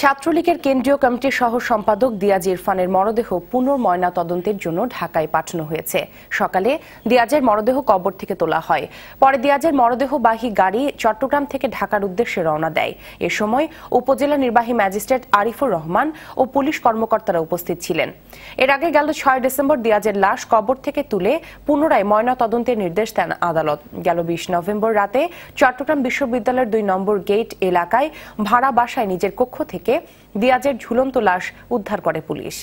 ছাত্রলীগের কেন্দ্রীয় কমিটির সহ সম্পাদক দিয়াজ ইরফানের মরদেহ পুনর্ময়না তদন্তের জন্য ঢাকায় পাঠানো হয়েছে সকালে দিয়াজের মরদেহ কবর থেকে তোলা হয় পরে দিয়াজের মরদেহবাহী গাড়ি চট্টগ্রাম থেকে ঢাকার উদ্দেশ্যে রওনা দেয় এ সময় উপজেলা নির্বাহী ম্যাজিস্ট্রেট আরিফুর রহমান ও পুলিশ কর্মকর্তারা উপস্থিত ছিলেন এর আগে গেল ছয় ডিসেম্বর দিয়াজের লাশ কবর থেকে তুলে পুনরায় ময়না তদন্তের নির্দেশ দেন আদালত গেল বিশ নভেম্বর রাতে চট্টগ্রাম বিশ্ববিদ্যালয়ের দুই নম্বর গেট এলাকায় ভাড়া বাসায় নিজের কক্ষ থেকে থেকে দিয়াজের ঝুলন্ত লাশ উদ্ধার করে পুলিশ